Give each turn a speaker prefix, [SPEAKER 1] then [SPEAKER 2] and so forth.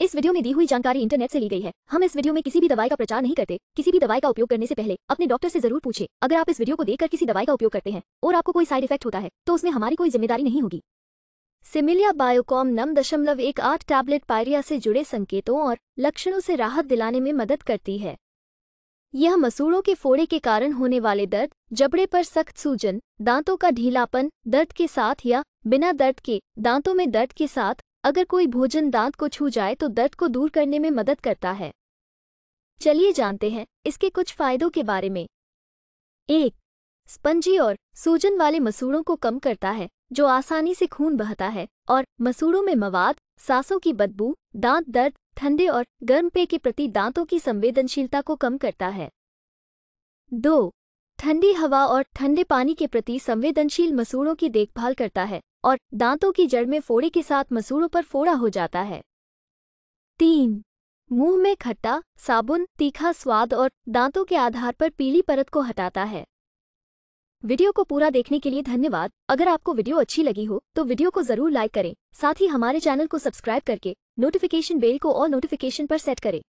[SPEAKER 1] इस वीडियो में दी हुई जानकारी इंटरनेट से ली गई है हम इस वीडियो में किसी भी दवाई का प्रचार नहीं करते किसी भी दवाई का उपयोग करने से पहले अपने डॉक्टर से जरूर पूछे अगर आप इस वीडियो को देखकर किसी दवाई का उपयोग करते हैं और आपको कोई साइड इफेक्ट होता है तो उसमें हमारी कोई जिम्मेदारी नहीं होगी सिमिलिया बायोकॉम नम दशमलव एक आठ टैबलेट पायरिया से जुड़े संकेतों और लक्षणों से राहत दिलाने में मदद करती है यह मसूड़ों के फोड़े के कारण होने वाले दर्द जबड़े पर सख्त सूजन दांतों का ढीलापन दर्द के साथ या बिना दर्द के दांतों में दर्द के साथ अगर कोई भोजन दांत को छू जाए तो दर्द को दूर करने में मदद करता है चलिए जानते हैं इसके कुछ फायदों के बारे में एक स्पंजी और सूजन वाले मसूड़ों को कम करता है जो आसानी से खून बहता है और मसूड़ों में मवाद सांसों की बदबू दांत दर्द ठंडे और गर्म पेय के प्रति दांतों की संवेदनशीलता को कम करता है दो ठंडी हवा और ठंडे पानी के प्रति संवेदनशील मसूड़ों की देखभाल करता है और दांतों की जड़ में फोड़े के साथ मसूड़ों पर फोड़ा हो जाता है तीन मुंह में खट्टा साबुन तीखा स्वाद और दांतों के आधार पर पीली परत को हटाता है वीडियो को पूरा देखने के लिए धन्यवाद अगर आपको वीडियो अच्छी लगी हो तो वीडियो को जरूर लाइक करें साथ ही हमारे चैनल को सब्सक्राइब करके नोटिफिकेशन बेल को और नोटिफिकेशन पर सेट करें